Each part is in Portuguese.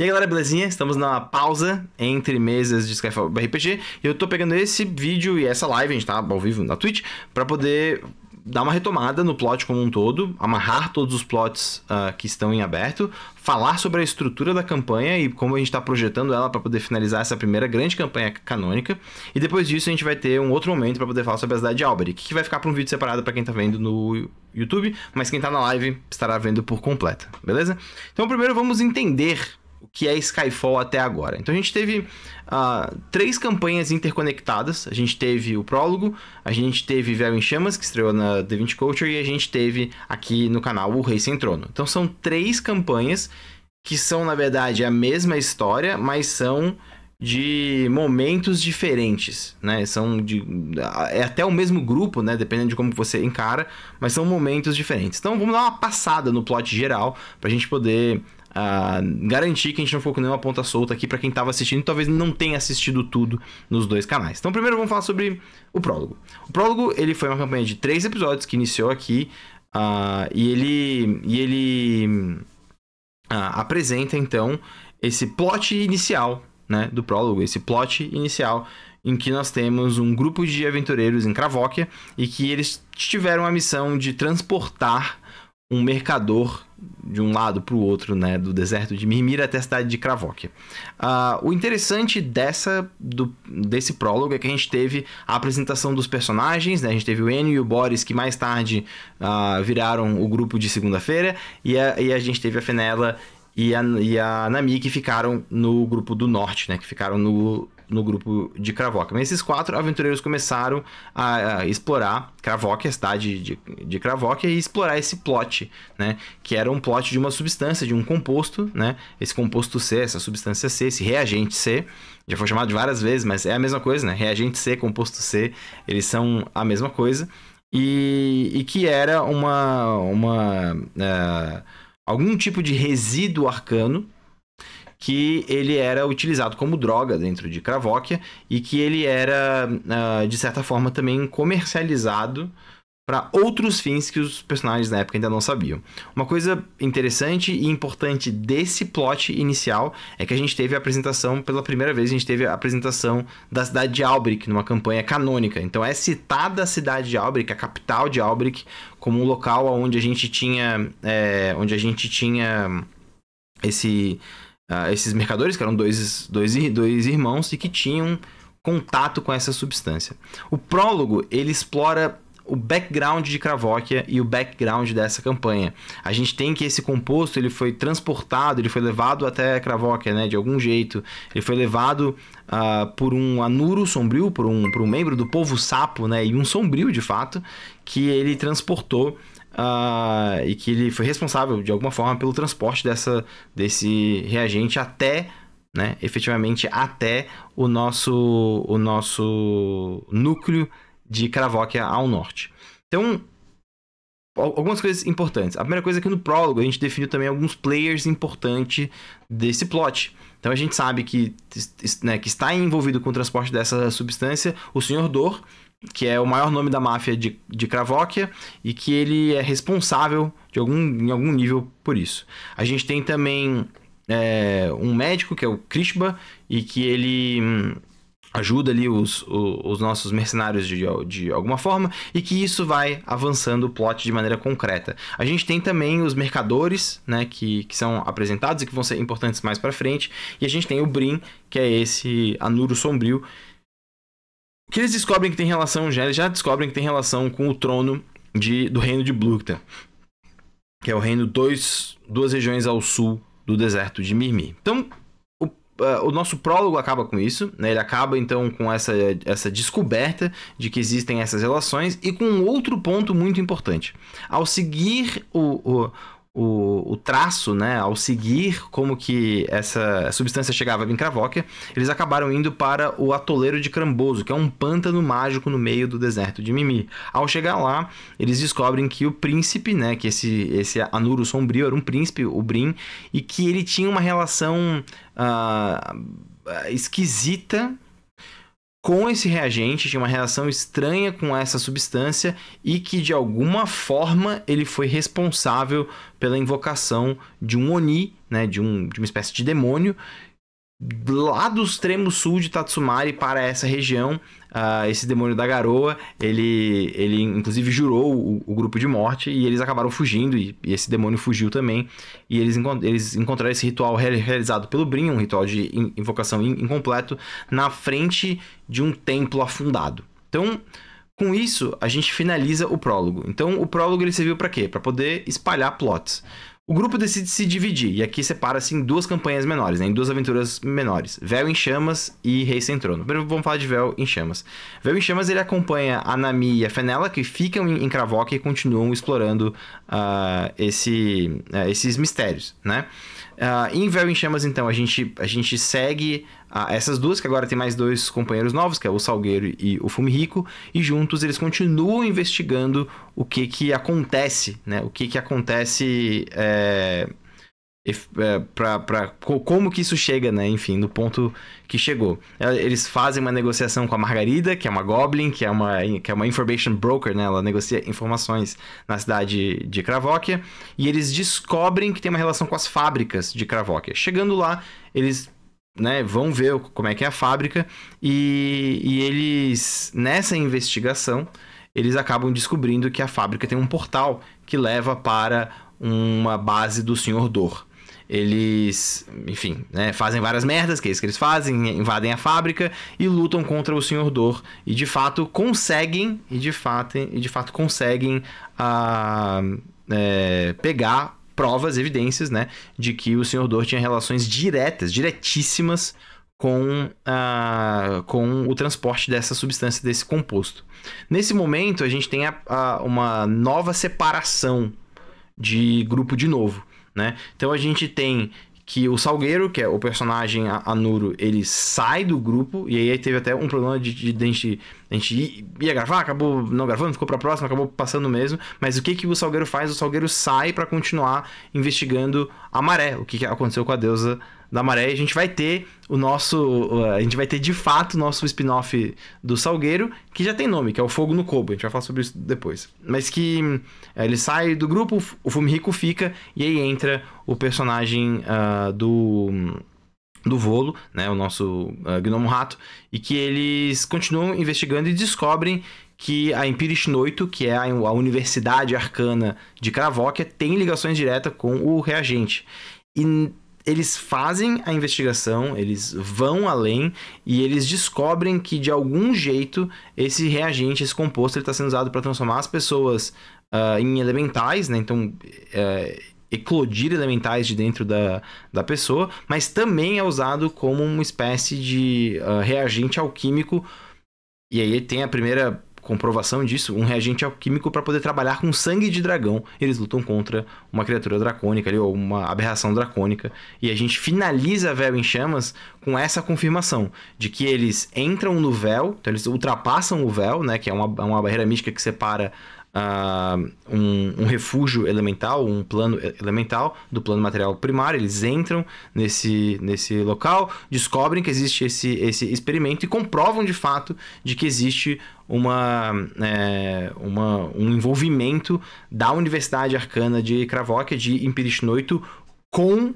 E aí galera, belezinha? Estamos na pausa entre mesas de Skyfall RPG e eu tô pegando esse vídeo e essa live, a gente tá ao vivo na Twitch, para poder dar uma retomada no plot como um todo, amarrar todos os plots uh, que estão em aberto, falar sobre a estrutura da campanha e como a gente está projetando ela para poder finalizar essa primeira grande campanha canônica. E depois disso a gente vai ter um outro momento para poder falar sobre a cidade de Albury, que vai ficar para um vídeo separado para quem está vendo no YouTube, mas quem está na live estará vendo por completo, beleza? Então primeiro vamos entender o que é Skyfall até agora. Então a gente teve uh, três campanhas interconectadas. A gente teve o prólogo, a gente teve Véu em Chamas, que estreou na The Vinci Culture, e a gente teve aqui no canal O Rei Sem Trono. Então são três campanhas que são, na verdade, a mesma história, mas são de momentos diferentes, né? São de é até o mesmo grupo, né? Dependendo de como você encara, mas são momentos diferentes. Então vamos dar uma passada no plot geral para a gente poder uh, garantir que a gente não ficou com nenhuma ponta solta aqui para quem estava assistindo, e talvez não tenha assistido tudo nos dois canais. Então, primeiro vamos falar sobre o prólogo. O prólogo ele foi uma campanha de três episódios que iniciou aqui uh, e ele e ele uh, apresenta então esse plot inicial, né, do prólogo, esse plot inicial em que nós temos um grupo de aventureiros em Cravóquia e que eles tiveram a missão de transportar um mercador de um lado para o outro, né, do deserto de Mirmira até a cidade de Cravóquia. Uh, ah, o interessante dessa, do, desse prólogo é que a gente teve a apresentação dos personagens, né, a gente teve o Enio e o Boris, que mais tarde uh, viraram o grupo de segunda-feira, e, e a, gente teve a Fenella e a, e a Nami, que ficaram no grupo do norte, né, que ficaram no no grupo de Cravoca. Mas esses quatro aventureiros começaram a, a explorar Cravoca, a cidade de, Cravoca, e explorar esse plot, né? Que era um plot de uma substância, de um composto, né? Esse composto C, essa substância C, esse reagente C, já foi chamado de várias vezes, mas é a mesma coisa, né? Reagente C, composto C, eles são a mesma coisa. E, e que era uma. uma eh, algum tipo de resíduo arcano que ele era utilizado como droga dentro de Cravóquia e que ele era, ah, de certa forma, também comercializado para outros fins que os personagens na época ainda não sabiam. Uma coisa interessante e importante desse plot inicial é que a gente teve a apresentação, pela primeira vez, a gente teve a apresentação da cidade de Albric numa campanha canônica. Então é citada a cidade de Albric, a capital de Albric, como um local onde a gente tinha. É, onde a gente tinha esse ah, esses mercadores, que eram dois, dois, dois irmãos e que tinham contato com essa substância. O prólogo, ele explora o background de Kravóquia e o background dessa campanha. A gente tem que esse composto ele foi transportado, ele foi levado até Kravóquia, né, de algum jeito. Ele foi levado uh, por um anuro sombrio, por um, por um membro do povo sapo, né, e um sombrio de fato, que ele transportou uh, e que ele foi responsável de alguma forma pelo transporte dessa, desse reagente até, né, efetivamente até o nosso, o nosso núcleo de Craváquia ao norte. Então, algumas coisas importantes. A primeira coisa é que no prólogo a gente definiu também alguns players importantes desse plot. Então a gente sabe que, né, que está envolvido com o transporte dessa substância o Sr. Dor, que é o maior nome da máfia de, de Cravóquia e que ele é responsável de algum, em algum nível por isso. A gente tem também é, um médico, que é o Krishba, e que ele hum, ajuda ali os, os, nossos mercenários de, de alguma forma, e que isso vai avançando o plot de maneira concreta. A gente tem também os mercadores, né, que, que são apresentados e que vão ser importantes mais para frente, e a gente tem o Brin, que é esse Anuro Sombrio, que eles descobrem que tem relação já, eles já descobrem que tem relação com o trono de, do reino de Blukta, que é o reino dois, duas regiões ao sul do deserto de Mirmi. Então, o, uh, o nosso prólogo acaba com isso, né? Ele acaba então com essa, essa descoberta de que existem essas relações e com outro ponto muito importante. Ao seguir o, o o, o traço, né, ao seguir como que essa substância chegava em Cravoquia, eles acabaram indo para o atoleiro de Cramboso, que é um pântano mágico no meio do deserto de Mimi. Ao chegar lá, eles descobrem que o príncipe, né, que esse, esse Anuro Sombrio era um príncipe, o Brin, e que ele tinha uma relação uh, esquisita com esse reagente, tinha uma reação estranha com essa substância e que de alguma forma ele foi responsável pela invocação de um Oni, né, de, um, de uma espécie de demônio, lá do extremo sul de Tatsumari para essa região, uh, esse demônio da garoa, ele, ele inclusive jurou o, o grupo de morte e eles acabaram fugindo e, e esse demônio fugiu também. E eles, encont eles encontraram esse ritual realizado pelo Brin, um ritual de in invocação in incompleto, na frente de um templo afundado. Então, com isso, a gente finaliza o prólogo. Então, o prólogo ele serviu para quê? Para poder espalhar plots. O grupo decide se dividir, e aqui separa-se em duas campanhas menores, né? em duas aventuras menores: Véu em Chamas e Rei Sem Trono. Primeiro vamos falar de Véu em Chamas. Véu em Chamas ele acompanha a Nami e a Fenella, que ficam em, Cravoca e continuam explorando uh, esse, uh, esses mistérios. Né? Uh, em Véu em Chamas, então, a gente, a gente segue uh, essas duas, que agora tem mais dois companheiros novos, que é o Salgueiro e o Fumirico, e juntos eles continuam investigando o que que acontece, né? O que que acontece é, é, pra, pra, como que isso chega, né? Enfim, no ponto que chegou. É, eles fazem uma negociação com a Margarida, que é uma Goblin, que é uma, que é uma information broker, né? Ela negocia informações na cidade de Cravóquia. E eles descobrem que tem uma relação com as fábricas de Cravóquia. Chegando lá, eles né, vão ver como é que é a fábrica. E, e eles, nessa investigação, eles acabam descobrindo que a fábrica tem um portal que leva para uma base do Senhor Dor eles, enfim, né, fazem várias merdas, que é isso que eles fazem, invadem a fábrica e lutam contra o Senhor Dor e de fato conseguem e de fato e de fato conseguem a, ah, é, pegar provas, evidências, né, de que o Senhor Dor tinha relações diretas, diretíssimas com, a, ah, com o transporte dessa substância, desse composto. Nesse momento, a gente tem a, a, uma nova separação de grupo de novo né? Então a gente tem que o Salgueiro, que é o personagem Anuro, ele sai do grupo, e aí teve até um problema de, de, de a gente, a gente ia gravar, acabou não gravando, ficou pra próxima, acabou passando mesmo, mas o que, que o Salgueiro faz? O Salgueiro sai para continuar investigando a Maré, o que, que aconteceu com a deusa da Maré. E a gente vai ter o nosso. A gente vai ter de fato o nosso spin-off do Salgueiro, que já tem nome, que é o Fogo no Cobo. A gente vai falar sobre isso depois. Mas que é, ele sai do grupo, o Fumihiko fica, e aí entra o personagem uh, do. Do Volo, né, o nosso uh, Gnomo Rato, e que eles continuam investigando e descobrem que a Empirish Noito, que é a universidade arcana de Cravóquia, tem ligações diretas com o reagente. E eles fazem a investigação, eles vão além e eles descobrem que de algum jeito esse reagente, esse composto, está sendo usado para transformar as pessoas uh, em elementais, né? Então, uh, eclodir elementais de dentro da, da pessoa, mas também é usado como uma espécie de uh, reagente alquímico. E aí tem a primeira comprovação disso, um reagente alquímico para poder trabalhar com sangue de dragão. Eles lutam contra uma criatura dracônica ali, ou uma aberração dracônica. E a gente finaliza Véu em Chamas com essa confirmação de que eles entram no véu, então eles ultrapassam o véu, né? Que é uma, é uma barreira mística que separa uh, um, um, refúgio elemental, um plano elemental do plano material primário. Eles entram nesse, nesse local, descobrem que existe esse, esse experimento e comprovam de fato de que existe uma, é, uma, um envolvimento da Universidade Arcana de Cravoca de Empirishnoito, com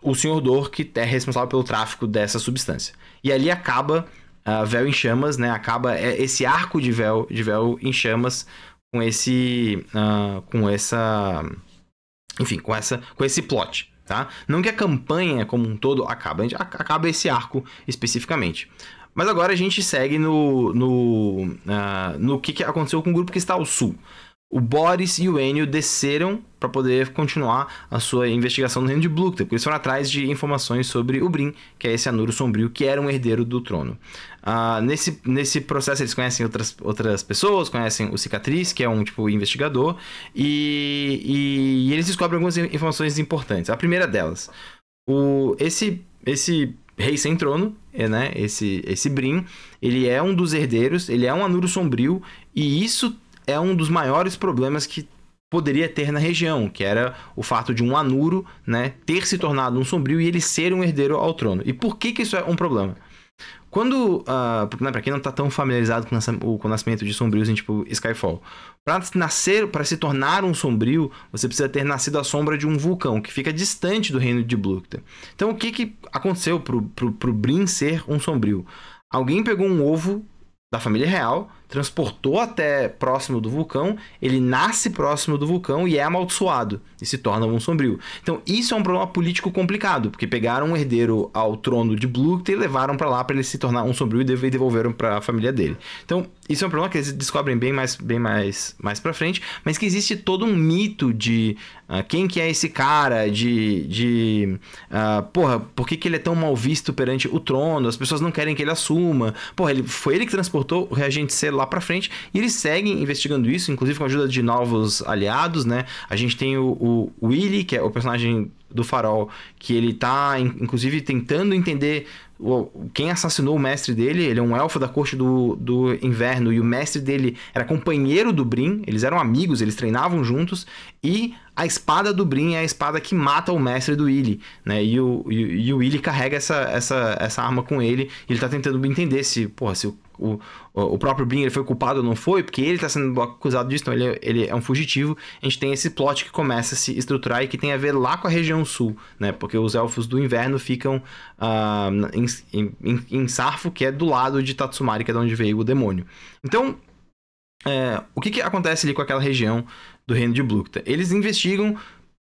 o Sr. Dor, que é responsável pelo tráfico dessa substância. E ali acaba uh, Véu em Chamas, né? Acaba é, esse arco de Véu, de véu em Chamas com esse. Uh, com essa. Enfim, com, essa, com esse plot. Tá? Não que a campanha como um todo acaba, acaba esse arco especificamente. Mas agora a gente segue no, no, uh, no que, que aconteceu com o grupo que está ao sul o Boris e o Enio desceram para poder continuar a sua investigação no reino de Blucta, porque eles foram atrás de informações sobre o Brin, que é esse Anuro Sombrio, que era um herdeiro do trono. Uh, nesse, nesse processo eles conhecem outras, outras pessoas, conhecem o Cicatriz, que é um tipo investigador, e, e, e eles descobrem algumas informações importantes. A primeira delas, o, esse, esse rei sem trono, é, né? Esse, esse Brin, ele é um dos herdeiros, ele é um Anuro Sombrio, e isso é um dos maiores problemas que poderia ter na região, que era o fato de um Anuro né, ter se tornado um sombrio e ele ser um herdeiro ao trono. E por que, que isso é um problema? Quando, uh, né, para quem não está tão familiarizado com, com, o nascimento de sombrios em tipo Skyfall, para nascer, para se tornar um sombrio, você precisa ter nascido à sombra de um vulcão que fica distante do reino de Blukta. Então, o que, que aconteceu pro, pro, pro Brin ser um sombrio? Alguém pegou um ovo da família real, transportou até próximo do vulcão, ele nasce próximo do vulcão e é amaldiçoado e se torna um sombrio. Então, isso é um problema político complicado, porque pegaram um herdeiro ao trono de Blue e levaram para lá para ele se tornar um sombrio e devolveram para a família dele. Então, isso é um problema que eles descobrem bem mais bem mais mais para frente, mas que existe todo um mito de uh, quem que é esse cara, de de uh, porra, por que, que ele é tão mal visto perante o trono? As pessoas não querem que ele assuma. Porra, ele foi ele que transportou o reagente lá para frente. E eles seguem investigando isso, inclusive com a ajuda de novos aliados, né? A gente tem o, o Willy, que é o personagem do Farol, que ele tá, inclusive, tentando entender quem assassinou o mestre dele, ele é um elfo da corte do, do inverno, e o mestre dele era companheiro do Brim. eles eram amigos, eles treinavam juntos, e a espada do Brin é a espada que mata o mestre do Willy, né? E o, e, e o Illy carrega essa, essa, essa arma com ele, ele tá tentando entender se, porra, se o o, o próprio Bringer foi culpado ou não foi, porque ele está sendo acusado disso, então ele, é, ele é um fugitivo. A gente tem esse plot que começa a se estruturar e que tem a ver lá com a região sul, né? Porque os elfos do inverno ficam uh, em, em, em Sarfo, que é do lado de Tatsumari, que é de onde veio o demônio. Então, é, o que, que acontece ali com aquela região do reino de Blukta? Eles investigam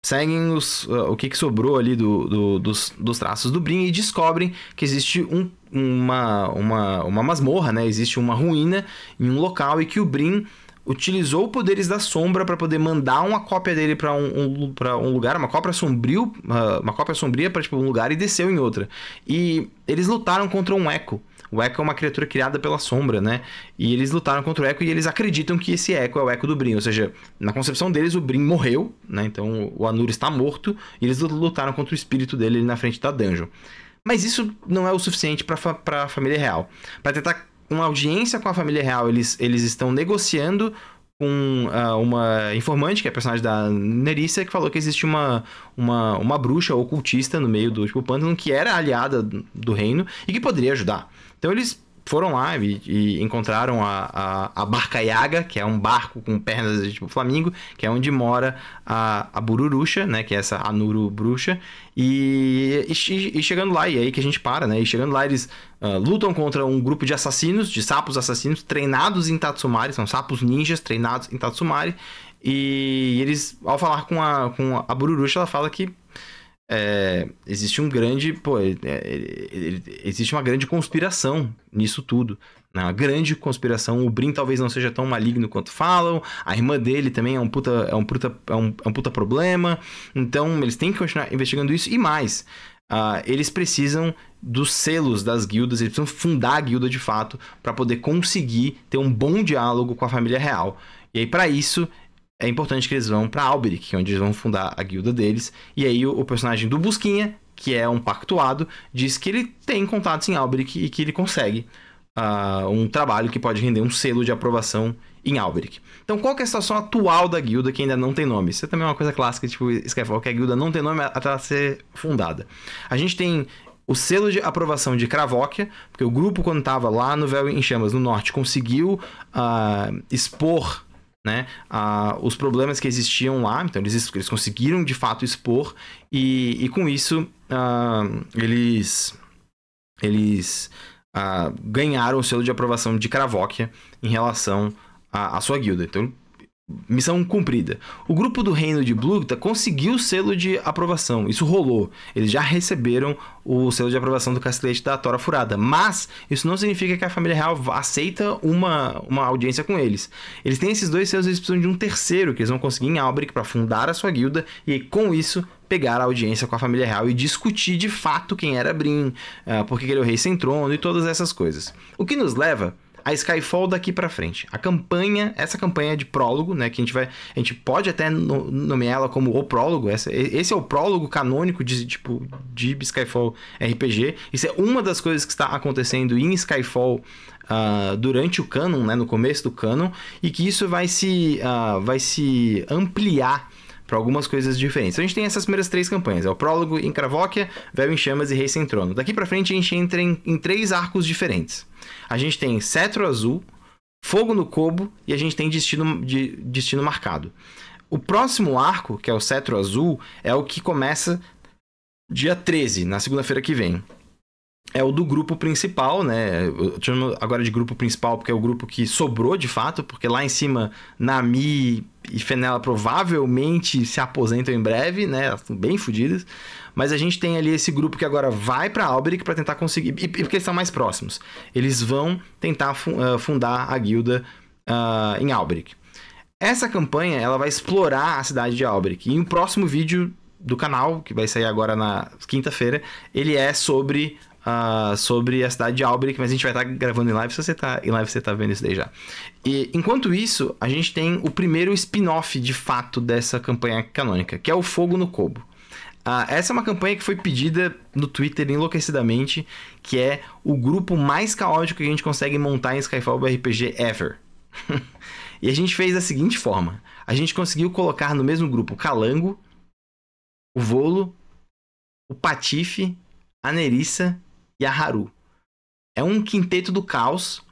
Seguem os, uh, o que, que, sobrou ali do, do, dos, dos, traços do Brin e descobrem que existe um, uma, uma, uma masmorra, né? Existe uma ruína em um local e que o Brin utilizou poderes da sombra para poder mandar uma cópia dele para um, um, um lugar, uma cópia sombrio, ah, uma cópia sombria para tipo, um lugar e desceu em outra. E eles lutaram contra um eco. O Echo é uma criatura criada pela sombra, né? E eles lutaram contra o Echo e eles acreditam que esse Echo é o Echo do Brin. Ou seja, na concepção deles, o Brin morreu, né? Então o Anur está morto e eles lutaram contra o espírito dele ali na frente da dungeon. Mas isso não é o suficiente para fa a família real. Para tentar uma audiência com a família real, eles, eles estão negociando com uh, uma informante, que é a personagem da Nerissa, que falou que existe uma, uma, uma bruxa ocultista no meio do tipo, pântano, que era aliada do reino e que poderia ajudar. Então eles foram lá e, e encontraram a, a, a, Barca Yaga, que é um barco com pernas de tipo flamingo, que é onde mora a, a Bururuxa, né? Que é essa Anuru Bruxa. E, e, e, chegando lá, e é aí que a gente para, né? E chegando lá, eles uh, lutam contra um grupo de assassinos, de sapos assassinos, treinados em Tatsumari. São sapos ninjas treinados em Tatsumari. E eles, ao falar com a, com a Bururuxa, ela fala que é, existe um grande. Pô, é é, é, é, existe uma grande conspiração nisso tudo. Né? Uma grande conspiração. O Brin talvez não seja tão maligno quanto falam. A irmã dele também é um puta, é um puta, é um, é um puta problema. Então, eles têm que continuar investigando isso e mais. Uh, eles precisam dos selos das guildas, eles precisam fundar a guilda de fato para poder conseguir ter um bom diálogo com a família real. E aí, para isso, é importante que eles vão para Alberic, é onde eles vão fundar a guilda deles. E aí o, o personagem do Busquinha, que é um pactuado, diz que ele tem contatos em Alberic e que ele consegue uh, um trabalho que pode render um selo de aprovação em Alberic. Então, qual é a situação atual da guilda que ainda não tem nome? Isso é também uma coisa clássica, tipo Skyfall, que a guilda não tem nome até ela ser fundada. A gente tem o selo de aprovação de Cravóquia, porque o grupo, quando estava lá no Véu em Chamas, no norte, conseguiu uh, expor né? Ah, os problemas que existiam lá, então eles, eles conseguiram de fato expor e, e com isso ah, eles eles ah, ganharam o selo de aprovação de Cravóquia em relação à, à sua guilda. Então Missão cumprida. O grupo do Reino de Blugta conseguiu o selo de aprovação. Isso rolou. Eles já receberam o selo de aprovação do castelete da Tora Furada. Mas isso não significa que a família real aceita uma, uma audiência com eles. Eles têm esses dois selos, eles precisam de um terceiro que eles vão conseguir em Albrecht para fundar a sua guilda e com isso pegar a audiência com a família real e discutir de fato quem era Brin, uh, que ele é o rei sem trono e todas essas coisas. O que nos leva a Skyfall daqui para frente. A campanha, essa campanha de prólogo, né, que a gente vai, a gente pode até nomear ela como o prólogo, essa, esse é o prólogo canônico de tipo de Skyfall RPG. Isso é uma das coisas que está acontecendo em Skyfall Uh, durante o canon, né, no começo do canon, e que isso vai se, uh, vai se ampliar para algumas coisas diferentes. Então a gente tem essas primeiras três campanhas: é o prólogo em Cravóquia, Véu em Chamas e Rei Sem Trono. Daqui para frente a gente entra em, em três arcos diferentes. A gente tem Cetro Azul, Fogo no Cobo e a gente tem Destino, de, destino Marcado. O próximo arco, que é o Cetro Azul, é o que começa dia 13, na segunda-feira que vem é o do grupo principal, né? Eu chamo agora de grupo principal porque é o grupo que sobrou de fato, porque lá em cima Nami e Fenella provavelmente se aposentam em breve, né? Elas estão bem fodidas. Mas a gente tem ali esse grupo que agora vai para Alberic para tentar conseguir, e, porque eles estão mais próximos. Eles vão tentar eh, fundar a guilda uh, em Alberic. Essa campanha ela vai explorar a cidade de Alberic. E o próximo vídeo do canal, que vai sair agora na quinta-feira, ele é sobre uh, sobre a cidade de Albrecht, mas a gente vai estar tá gravando em live, se você tá em live você tá vendo isso daí já. E enquanto isso, a gente tem o primeiro spin-off de fato dessa campanha canônica, que é o Fogo no Cobo. Uh, essa é uma campanha que foi pedida no Twitter enlouquecidamente, que é o grupo mais caótico que a gente consegue montar em Skyfall RPG ever. e a gente fez da seguinte forma: a gente conseguiu colocar no mesmo grupo Calango, o Volo, o Patife, a Nerissa e a Haru. É um quinteto do caos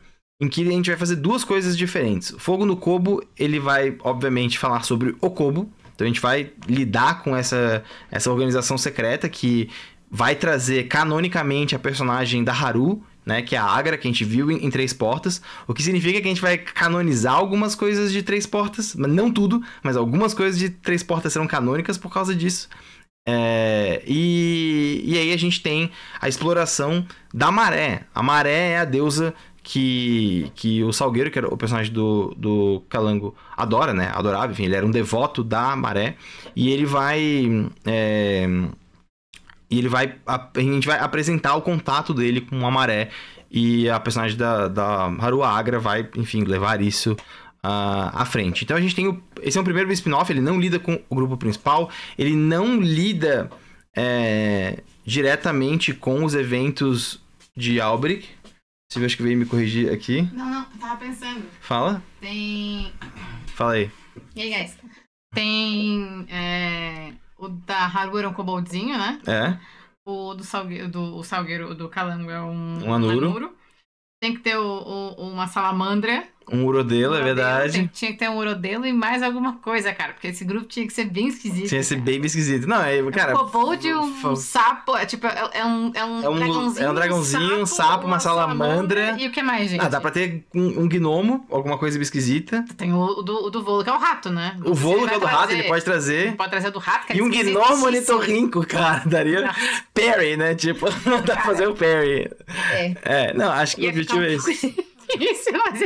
em que a gente vai fazer duas coisas diferentes. Fogo no Kobo, ele vai, obviamente, falar sobre o Kobo. Então a gente vai lidar com essa, essa organização secreta que vai trazer canonicamente a personagem da Haru, né, que é a Agra, que a gente viu em, em, Três Portas. O que significa que a gente vai canonizar algumas coisas de Três Portas, não tudo, mas algumas coisas de Três Portas serão canônicas por causa disso. É, e, e aí a gente tem a exploração da maré. A maré é a deusa que, que o Salgueiro, que era o personagem do, do Calango, adora, né? Adorava, enfim, ele era um devoto da maré. E ele vai. É, e ele vai. A, a, gente vai apresentar o contato dele com a maré. E a personagem da, da Haru Agra vai, enfim, levar isso à frente. Então a gente tem o, esse é o primeiro spin-off, ele não lida com o grupo principal, ele não lida é, diretamente com os eventos de Albrecht. Você acho que veio me corrigir aqui. Não, não, tava pensando. Fala. Tem. Fala aí. E aí, guys? Tem é, o da Haru é um coboldzinho, né? É. O do salgueiro, do, o salgueiro do calango é um, um anuro. Um anuro. Tem que ter o, o, uma salamandra. Um urodelo, é verdade. Tem, tinha que ter um urodelo e mais alguma coisa, cara. Porque esse grupo tinha que ser bem esquisito. Tinha que ser bem esquisito. Não, é, cara. um robô de um sapo. É, tipo, é, é, um, é, um, é um dragãozinho. É um dragãozinho, um sapo, uma, uma salamandra. salamandra. E o que mais, gente? Ah, dá pra ter um, um gnomo, alguma coisa esquisita. Tem o do, o do volo, que é o rato, né? O, o volo, que é o do trazer. rato, ele pode trazer. Ele pode trazer do rato, cara. É e um gnomo litorrinco cara. Daria. Perry, né? Tipo, não dá pra fazer o Perry. É. É, não, acho que o objetivo é esse difícil, mas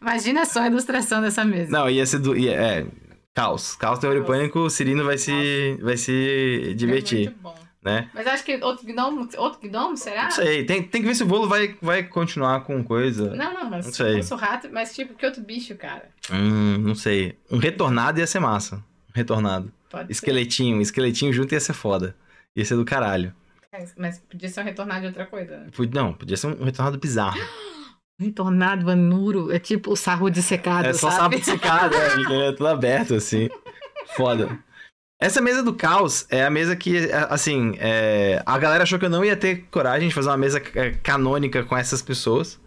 imagina só a ilustração dessa mesa. Não, ia ser do. Ia, é, caos. Caos e Pânico, o Cirino vai se, vai se divertir. É muito bom. Né? Mas acho que outro gnomo, outro gnomo será? Não sei, tem, tem que ver se o bolo vai, vai continuar com coisa. Não, não, mas não sei. Se rato, mas tipo, que outro bicho, cara? Hum, não sei. Um retornado ia ser massa. Um retornado. Pode esqueletinho, ser. esqueletinho junto ia ser foda. Ia ser do caralho. Mas podia ser um retornado de outra coisa. Né? Não, podia ser um retornado bizarro. Entornado, anuro, é, é tipo o sarro dissecado. É só sabe? sarro dessecado, é, é tudo aberto, assim. Foda. Essa mesa do caos é a mesa que, é, assim, é... a galera achou que eu não ia ter coragem de fazer uma mesa é, canônica com essas pessoas.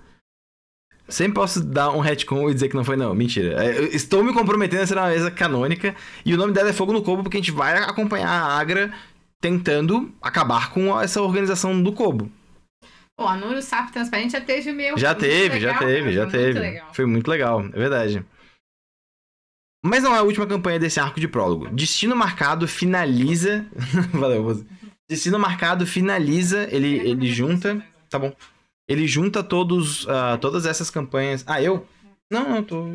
Sempre posso dar um retcon e dizer que não foi, não. Mentira. Eu estou me comprometendo a ser uma mesa canônica. E o nome dela é Fogo no Cobo, porque a gente vai acompanhar a Agra tentando acabar com essa organização do Cobo. Pô, anúncio Nuro Sap Transparente já teve o meu. Já teve, legal, já teve, já teve. Foi muito legal, é verdade. Mas não é a última campanha desse arco de prólogo. Destino Marcado finaliza. Valeu, você. Destino Marcado finaliza, ele, ele junta. Né? Tá bom. Ele junta todos, uh, todas essas campanhas. Ah, eu? Não, não, tô.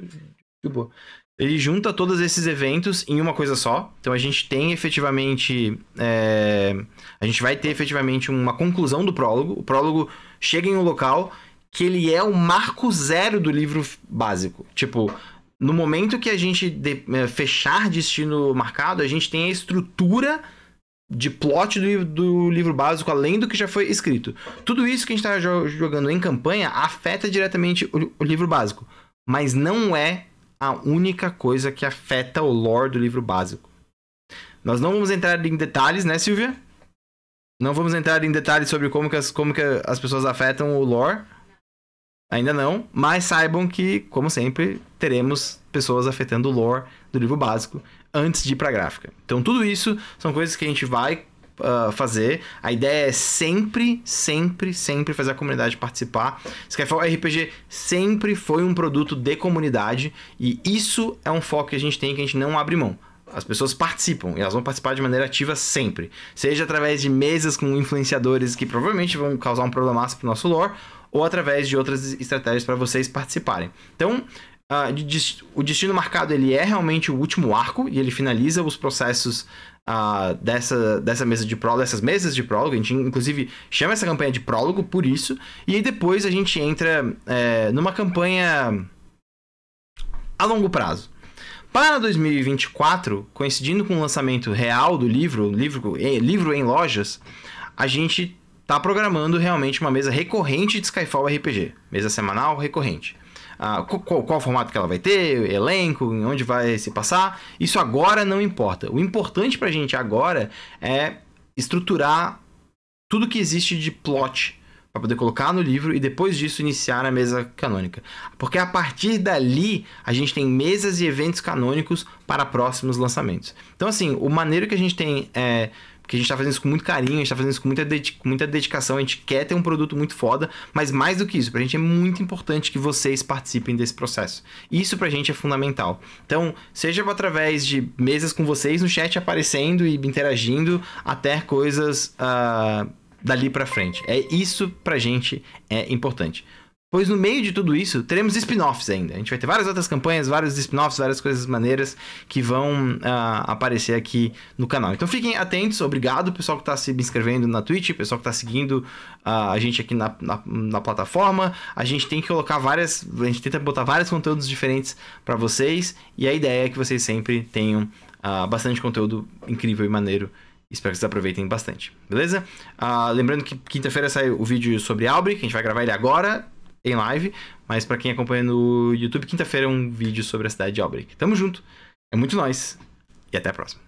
De boa ele junta todos esses eventos em uma coisa só. Então a gente tem efetivamente. É... A gente vai ter efetivamente uma conclusão do prólogo. O prólogo chega em um local que ele é o marco zero do livro básico. Tipo, no momento que a gente de... Eh, fechar destino marcado, a gente tem a estrutura de plot do, do, livro básico, além do que já foi escrito. Tudo isso que a gente está jogando em campanha afeta diretamente o, o livro básico. Mas não é a única coisa que afeta o lore do livro básico. Nós não vamos entrar em detalhes, né, Silvia? Não vamos entrar em detalhes sobre como que as, como que as pessoas afetam o lore. Ainda não, mas saibam que, como sempre, teremos pessoas afetando o lore do livro básico antes de ir pra gráfica. Então, tudo isso são coisas que a gente vai uh, fazer. A ideia é sempre, sempre, sempre fazer a comunidade participar. Skyfall RPG sempre foi um produto de comunidade e isso é um foco que a gente tem que a gente não abre mão. As pessoas participam e elas vão participar de maneira ativa sempre. Seja através de mesas com influenciadores que provavelmente vão causar um problemaço pro nosso lore, ou através de outras estratégias para vocês participarem. Então, Uh, de, de, o destino marcado ele é realmente o último arco e ele finaliza os processos uh, dessa, dessa mesa de prólogo, dessas mesas de prólogo. A gente inclusive chama essa campanha de prólogo por isso. E aí depois a gente entra é, numa campanha a longo prazo. Para 2024, coincidindo com o lançamento real do livro, livro, eh, livro em lojas, a gente está programando realmente uma mesa recorrente de Skyfall RPG. Mesa semanal recorrente qual, ah, qual formato que ela vai ter, elenco, em onde vai se passar. Isso agora não importa. O importante pra gente agora é estruturar tudo que existe de plot para poder colocar no livro e depois disso iniciar a mesa canônica. Porque a partir dali a gente tem mesas e eventos canônicos para próximos lançamentos. Então, assim, o maneiro que a gente tem é porque a gente tá fazendo isso com muito carinho, a gente tá fazendo isso com muita, dedica muita dedicação, a gente quer ter um produto muito foda, mas mais do que isso, pra gente é muito importante que vocês participem desse processo. Isso pra gente é fundamental. Então, seja através de mesas com vocês no chat aparecendo e interagindo, até coisas uh, dali pra frente. É isso pra gente é importante. Pois no meio de tudo isso, teremos spin-offs ainda. A gente vai ter várias outras campanhas, vários spin-offs, várias coisas maneiras que vão uh, aparecer aqui no canal. Então fiquem atentos, obrigado pessoal que está se inscrevendo na Twitch, pessoal que está seguindo uh, a gente aqui na, na, na, plataforma. A gente tem que colocar várias, a gente tenta botar vários conteúdos diferentes para vocês e a ideia é que vocês sempre tenham uh, bastante conteúdo incrível e maneiro Espero que vocês aproveitem bastante, beleza? lembrando que quinta-feira sai o vídeo sobre Albre, que a gente vai gravar ele agora em live, mas para quem acompanha no YouTube, quinta-feira é um vídeo sobre a cidade de Albrecht. Tamo junto, é muito nós e até a próxima.